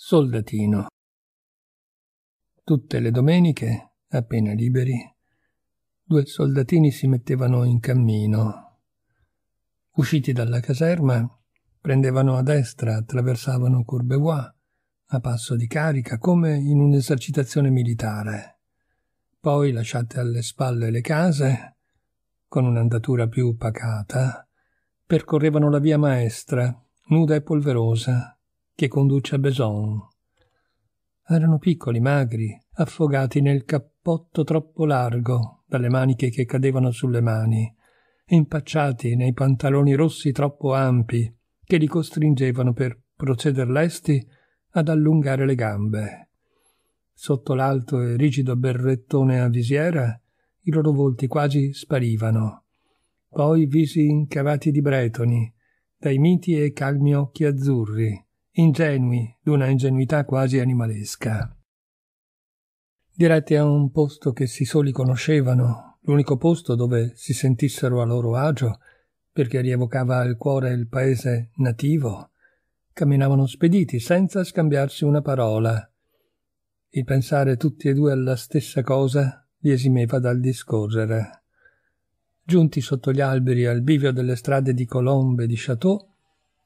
Soldatino. Tutte le domeniche, appena liberi, due soldatini si mettevano in cammino. Usciti dalla caserma, prendevano a destra, attraversavano Courbevoie, a passo di carica, come in un'esercitazione militare. Poi, lasciate alle spalle le case, con un'andatura più pacata, percorrevano la via maestra, nuda e polverosa, che conduce a Beson. Erano piccoli, magri, affogati nel cappotto troppo largo, dalle maniche che cadevano sulle mani, impacciati nei pantaloni rossi troppo ampi, che li costringevano per proceder lesti ad allungare le gambe. Sotto l'alto e rigido berrettone a visiera, i loro volti quasi sparivano. Poi visi incavati di bretoni, dai miti e calmi occhi azzurri, ingenui, d'una ingenuità quasi animalesca. Diretti a un posto che si soli conoscevano, l'unico posto dove si sentissero a loro agio, perché rievocava al cuore il paese nativo, camminavano spediti senza scambiarsi una parola. Il pensare tutti e due alla stessa cosa li esimeva dal discorrere. Giunti sotto gli alberi al bivio delle strade di Colombe e di Chateau,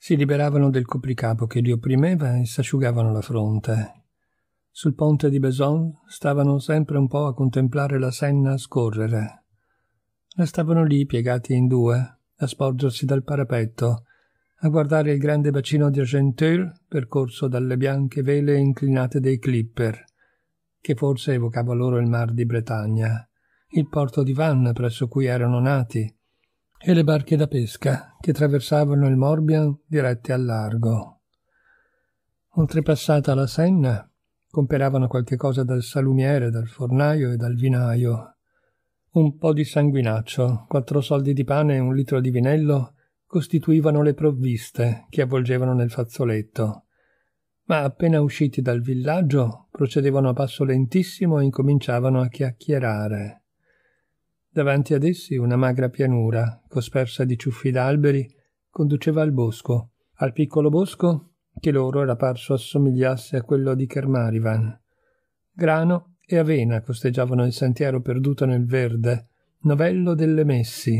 si liberavano del copricapo che li opprimeva e s'asciugavano la fronte. Sul ponte di Beson stavano sempre un po' a contemplare la Senna scorrere. Restavano lì piegati in due, a sporgersi dal parapetto, a guardare il grande bacino di Argenteuil percorso dalle bianche vele inclinate dei clipper, che forse evocava loro il mar di Bretagna, il porto di Vannes presso cui erano nati, e le barche da pesca che traversavano il Morbian dirette al largo. Oltrepassata la Senna, comperavano qualche cosa dal salumiere, dal fornaio e dal vinaio. Un po' di sanguinaccio, quattro soldi di pane e un litro di vinello costituivano le provviste che avvolgevano nel fazzoletto. Ma appena usciti dal villaggio procedevano a passo lentissimo e incominciavano a chiacchierare. Davanti ad essi una magra pianura, cospersa di ciuffi d'alberi, conduceva al bosco, al piccolo bosco che loro era parso assomigliasse a quello di Kermarivan. Grano e avena costeggiavano il sentiero perduto nel verde, novello delle messi,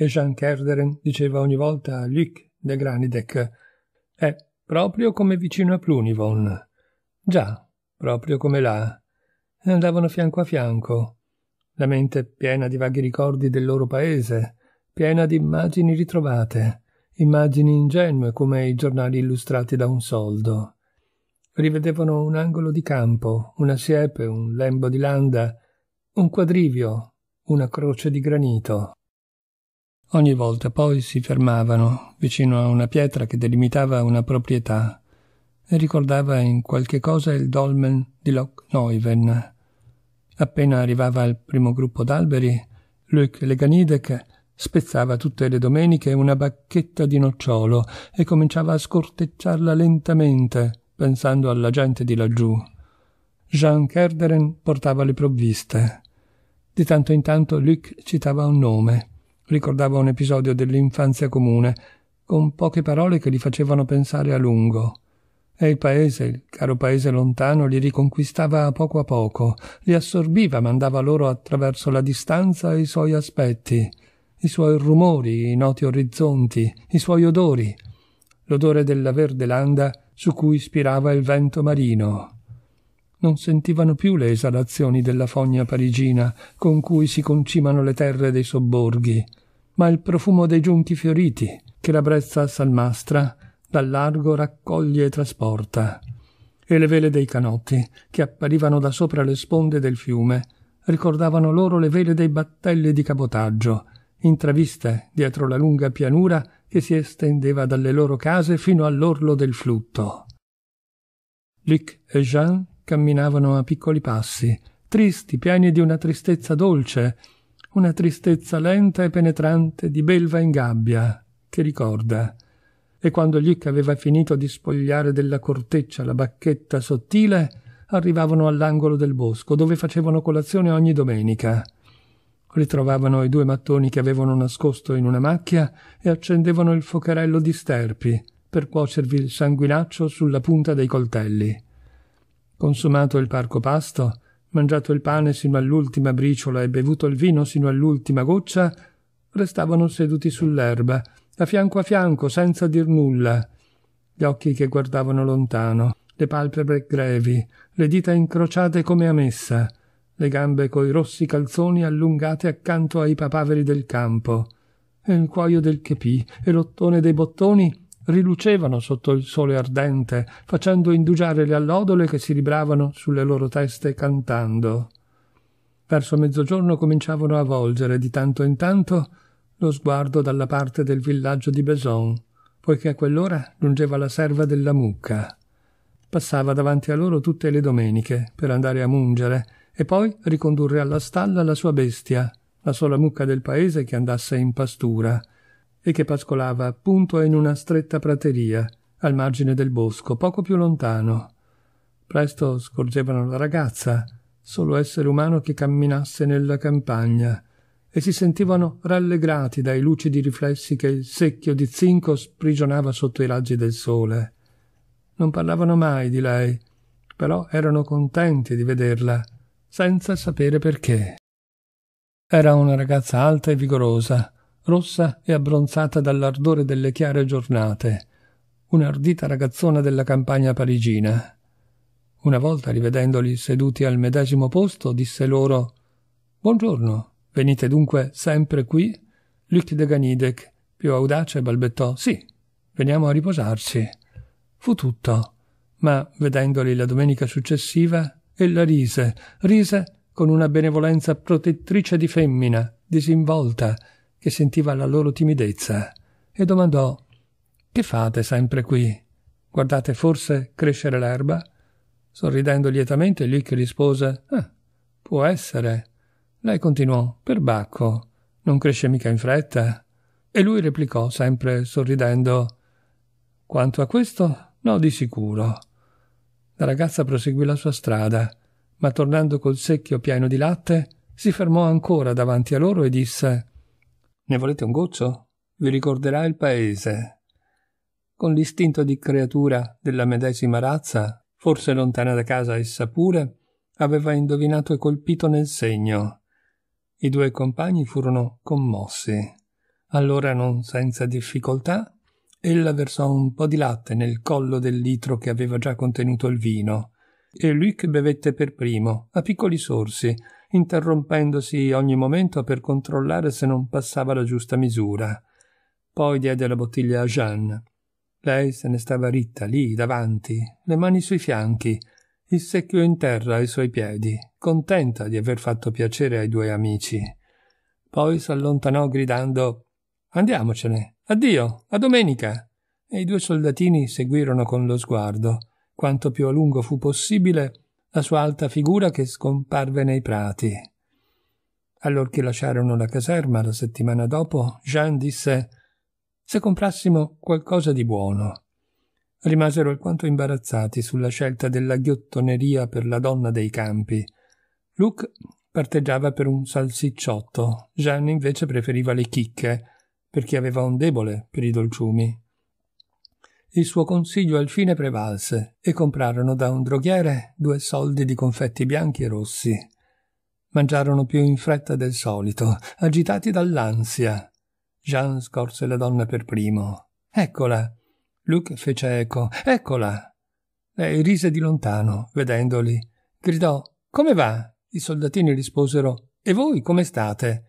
e Jean Kerderen diceva ogni volta a Luc de Granidec «È proprio come vicino a Plunivon». Già, proprio come là. Andavano fianco a fianco, la mente piena di vaghi ricordi del loro paese, piena di immagini ritrovate, immagini ingenue come i giornali illustrati da un soldo. Rivedevano un angolo di campo, una siepe, un lembo di landa, un quadrivio, una croce di granito. Ogni volta poi si fermavano vicino a una pietra che delimitava una proprietà e ricordava in qualche cosa il dolmen di Loch Neuven, Appena arrivava al primo gruppo d'alberi, Luc Leganidec spezzava tutte le domeniche una bacchetta di nocciolo e cominciava a scortecciarla lentamente, pensando alla gente di laggiù. Jean Kerderen portava le provviste. Di tanto in tanto Luc citava un nome, ricordava un episodio dell'infanzia comune, con poche parole che li facevano pensare a lungo. E il paese, il caro paese lontano, li riconquistava a poco a poco, li assorbiva, mandava loro attraverso la distanza i suoi aspetti, i suoi rumori, i noti orizzonti, i suoi odori, l'odore della verde landa su cui spirava il vento marino. Non sentivano più le esalazioni della fogna parigina con cui si concimano le terre dei sobborghi, ma il profumo dei giunchi fioriti che la brezza salmastra dal largo raccoglie e trasporta, e le vele dei canotti, che apparivano da sopra le sponde del fiume, ricordavano loro le vele dei battelli di cabotaggio, intraviste dietro la lunga pianura che si estendeva dalle loro case fino all'orlo del flutto. Luc e Jean camminavano a piccoli passi, tristi, pieni di una tristezza dolce, una tristezza lenta e penetrante di belva in gabbia, che ricorda, e quando Gluck aveva finito di spogliare della corteccia la bacchetta sottile, arrivavano all'angolo del bosco, dove facevano colazione ogni domenica. Ritrovavano i due mattoni che avevano nascosto in una macchia e accendevano il focherello di sterpi per cuocervi il sanguinaccio sulla punta dei coltelli. Consumato il parco pasto, mangiato il pane sino all'ultima briciola e bevuto il vino sino all'ultima goccia, restavano seduti sull'erba da fianco a fianco, senza dir nulla, gli occhi che guardavano lontano, le palpebre grevi, le dita incrociate come a messa, le gambe coi rossi calzoni allungate accanto ai papaveri del campo, e il cuoio del chepì e l'ottone dei bottoni rilucevano sotto il sole ardente, facendo indugiare le allodole che si libravano sulle loro teste cantando. Verso mezzogiorno cominciavano a volgere di tanto in tanto lo sguardo dalla parte del villaggio di Beson, poiché a quell'ora giungeva la serva della mucca. Passava davanti a loro tutte le domeniche per andare a mungere e poi ricondurre alla stalla la sua bestia, la sola mucca del paese che andasse in pastura e che pascolava appunto in una stretta prateria al margine del bosco, poco più lontano. Presto scorgevano la ragazza, solo essere umano che camminasse nella campagna, e si sentivano rallegrati dai lucidi riflessi che il secchio di zinco sprigionava sotto i raggi del sole. Non parlavano mai di lei, però erano contenti di vederla, senza sapere perché. Era una ragazza alta e vigorosa, rossa e abbronzata dall'ardore delle chiare giornate, un'ardita ragazzona della campagna parigina. Una volta rivedendoli seduti al medesimo posto, disse loro Buongiorno. Venite dunque sempre qui? Luc de Ganidec, più audace, balbettò: Sì, veniamo a riposarci. Fu tutto. Ma, vedendoli la domenica successiva, ella rise, rise con una benevolenza protettrice di femmina, disinvolta, che sentiva la loro timidezza, e domandò Che fate sempre qui? Guardate forse crescere l'erba? Sorridendo lietamente, Luc rispose ah, Può essere. Lei continuò, perbacco, non cresce mica in fretta. E lui replicò, sempre sorridendo, quanto a questo, no, di sicuro. La ragazza proseguì la sua strada, ma tornando col secchio pieno di latte, si fermò ancora davanti a loro e disse Ne volete un goccio? Vi ricorderà il paese. Con l'istinto di creatura della medesima razza, forse lontana da casa essa pure, aveva indovinato e colpito nel segno. I due compagni furono commossi. Allora, non senza difficoltà, ella versò un po' di latte nel collo del litro che aveva già contenuto il vino, e lui che bevette per primo, a piccoli sorsi, interrompendosi ogni momento per controllare se non passava la giusta misura. Poi diede la bottiglia a Jeanne. Lei se ne stava ritta lì davanti, le mani sui fianchi, il secchio in terra ai suoi piedi, contenta di aver fatto piacere ai due amici. Poi s'allontanò gridando Andiamocene. Addio, a domenica. E i due soldatini seguirono con lo sguardo, quanto più a lungo fu possibile, la sua alta figura che scomparve nei prati. Allorché lasciarono la caserma la settimana dopo, Jean disse Se comprassimo qualcosa di buono rimasero alquanto imbarazzati sulla scelta della ghiottoneria per la donna dei campi. Luke parteggiava per un salsicciotto, Jeanne invece preferiva le chicche, perché aveva un debole per i dolciumi. Il suo consiglio alfine prevalse e comprarono da un droghiere due soldi di confetti bianchi e rossi. Mangiarono più in fretta del solito, agitati dall'ansia. Jean scorse la donna per primo. Eccola, Luke fece eco. Eccola! Lei rise di lontano, vedendoli. Gridò Come va? I soldatini risposero E voi come state?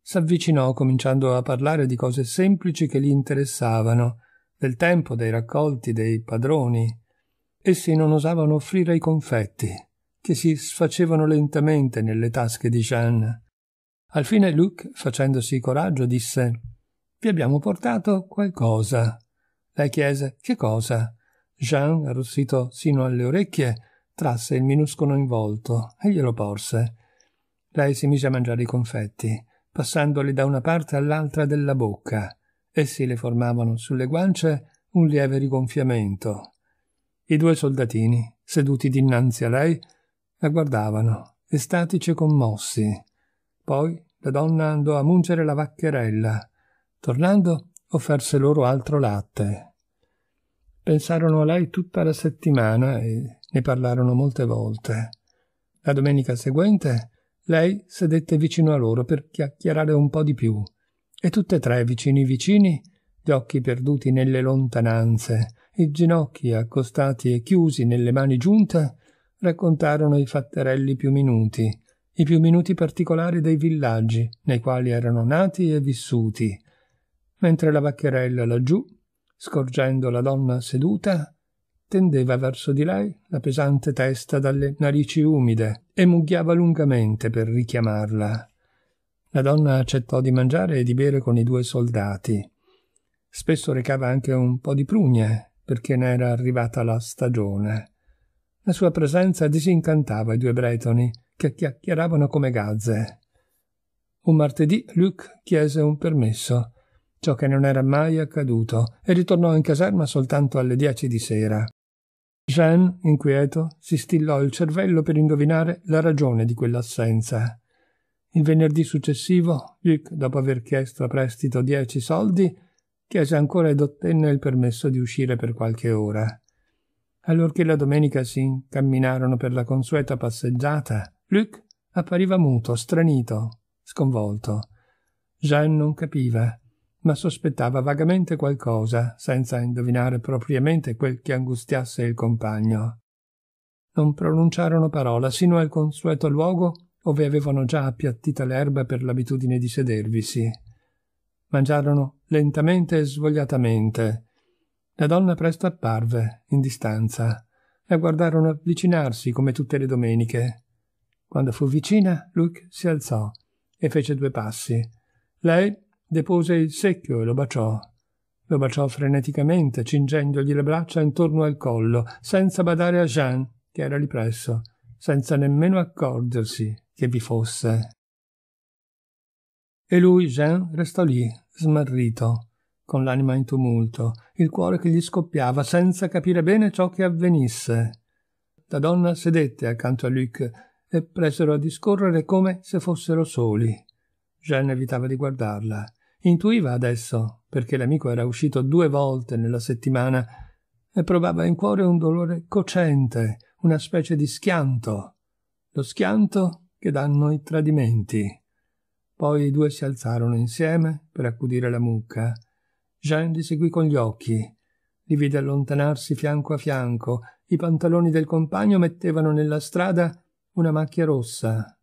S'avvicinò, cominciando a parlare di cose semplici che gli interessavano, del tempo, dei raccolti, dei padroni. Essi non osavano offrire i confetti, che si sfacevano lentamente nelle tasche di Jeanne. Al fine Luke, facendosi coraggio, disse Vi abbiamo portato qualcosa. Lei chiese che cosa. Jean, arrossito sino alle orecchie, trasse il minuscolo involto e glielo porse. Lei si mise a mangiare i confetti, passandoli da una parte all'altra della bocca. Essi le formavano sulle guance un lieve rigonfiamento. I due soldatini, seduti dinanzi a lei, la guardavano, estatici e commossi. Poi la donna andò a mungere la vaccherella. Tornando, offerse loro altro latte. Pensarono a lei tutta la settimana e ne parlarono molte volte. La domenica seguente lei sedette vicino a loro per chiacchierare un po' di più, e tutte e tre, vicini vicini, gli occhi perduti nelle lontananze, i ginocchi accostati e chiusi nelle mani giunte, raccontarono i fatterelli più minuti, i più minuti particolari dei villaggi nei quali erano nati e vissuti, mentre la vaccherella laggiù, scorgendo la donna seduta, tendeva verso di lei la pesante testa dalle narici umide e mugghiava lungamente per richiamarla. La donna accettò di mangiare e di bere con i due soldati. Spesso recava anche un po' di prugne, perché ne era arrivata la stagione. La sua presenza disincantava i due bretoni, che chiacchieravano come gazze. Un martedì Luc chiese un permesso ciò che non era mai accaduto, e ritornò in caserma soltanto alle dieci di sera. Jean, inquieto, si stillò il cervello per indovinare la ragione di quell'assenza. Il venerdì successivo, Luc, dopo aver chiesto a prestito dieci soldi, chiese ancora ed ottenne il permesso di uscire per qualche ora. Allorché la domenica si incamminarono per la consueta passeggiata, Luc appariva muto, stranito, sconvolto. Jean non capiva ma sospettava vagamente qualcosa, senza indovinare propriamente quel che angustiasse il compagno. Non pronunciarono parola sino al consueto luogo ove avevano già appiattita l'erba per l'abitudine di sedervisi. Mangiarono lentamente e svogliatamente. La donna presto apparve, in distanza. La guardarono avvicinarsi come tutte le domeniche. Quando fu vicina, Luke si alzò e fece due passi. Lei depose il secchio e lo baciò. Lo baciò freneticamente, cingendogli le braccia intorno al collo, senza badare a Jean, che era lì presso, senza nemmeno accorgersi che vi fosse. E lui, Jean, restò lì, smarrito, con l'anima in tumulto, il cuore che gli scoppiava senza capire bene ciò che avvenisse. La donna sedette accanto a Luc e presero a discorrere come se fossero soli. Jean evitava di guardarla. Intuiva adesso, perché l'amico era uscito due volte nella settimana e provava in cuore un dolore cocente, una specie di schianto, lo schianto che danno i tradimenti. Poi i due si alzarono insieme per accudire la mucca. Jean li seguì con gli occhi, li vide allontanarsi fianco a fianco, i pantaloni del compagno mettevano nella strada una macchia rossa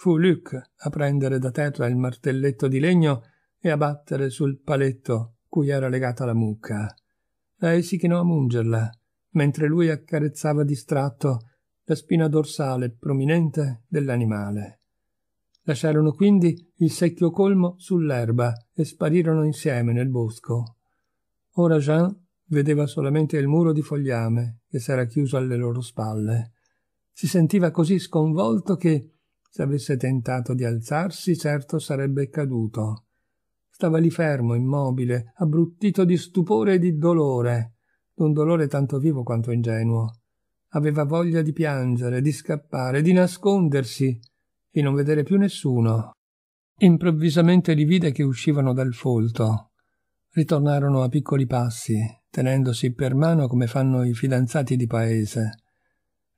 Fu Luc a prendere da terra il martelletto di legno e a battere sul paletto cui era legata la mucca. Lei si chinò a mungerla, mentre lui accarezzava distratto la spina dorsale prominente dell'animale. Lasciarono quindi il secchio colmo sull'erba e sparirono insieme nel bosco. Ora Jean vedeva solamente il muro di fogliame che s'era chiuso alle loro spalle. Si sentiva così sconvolto che se avesse tentato di alzarsi, certo sarebbe caduto. Stava lì fermo, immobile, abbruttito di stupore e di dolore, d'un dolore tanto vivo quanto ingenuo. Aveva voglia di piangere, di scappare, di nascondersi, di non vedere più nessuno. Improvvisamente li vide che uscivano dal folto. Ritornarono a piccoli passi, tenendosi per mano come fanno i fidanzati di paese.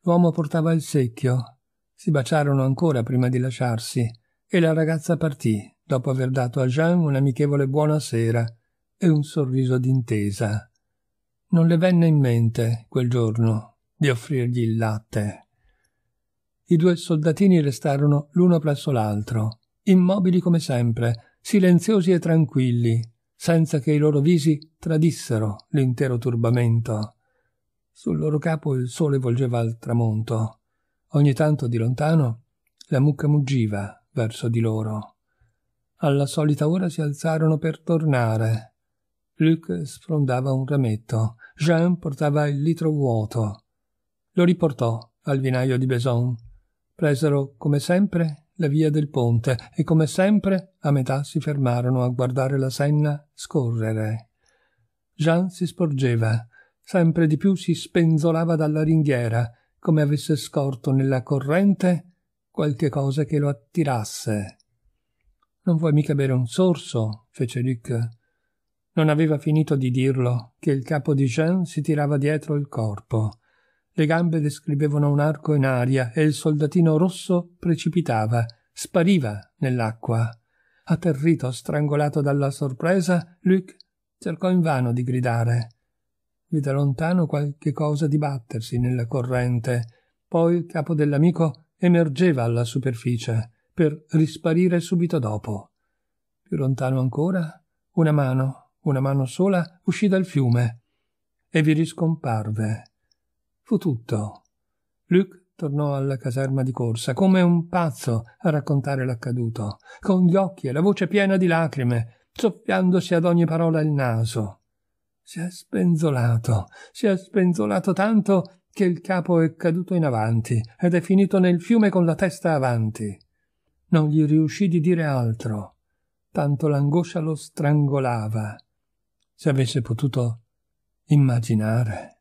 L'uomo portava il secchio, si baciarono ancora prima di lasciarsi e la ragazza partì, dopo aver dato a Jean un amichevole buonasera e un sorriso d'intesa. Non le venne in mente, quel giorno, di offrirgli il latte. I due soldatini restarono l'uno presso l'altro, immobili come sempre, silenziosi e tranquilli, senza che i loro visi tradissero l'intero turbamento. Sul loro capo il sole volgeva al tramonto. Ogni tanto di lontano la mucca muggiva verso di loro. Alla solita ora si alzarono per tornare. Luc sfrondava un rametto, Jean portava il litro vuoto. Lo riportò al vinaio di Beson. Presero, come sempre, la via del ponte e, come sempre, a metà si fermarono a guardare la Senna scorrere. Jean si sporgeva, sempre di più si spenzolava dalla ringhiera come avesse scorto nella corrente qualche cosa che lo attirasse. Non vuoi mica bere un sorso? fece Luc. Non aveva finito di dirlo che il capo di Jean si tirava dietro il corpo. Le gambe descrivevano un arco in aria e il soldatino rosso precipitava, spariva nell'acqua. Atterrito, strangolato dalla sorpresa, Luc cercò invano di gridare vide lontano qualche cosa dibattersi nella corrente. Poi il capo dell'amico emergeva alla superficie per risparire subito dopo. Più lontano ancora, una mano, una mano sola, uscì dal fiume e vi riscomparve. Fu tutto. Luc tornò alla caserma di corsa, come un pazzo, a raccontare l'accaduto, con gli occhi e la voce piena di lacrime, soffiandosi ad ogni parola il naso. Si è spenzolato, si è spenzolato tanto che il capo è caduto in avanti ed è finito nel fiume con la testa avanti. Non gli riuscì di dire altro, tanto l'angoscia lo strangolava. Se avesse potuto immaginare.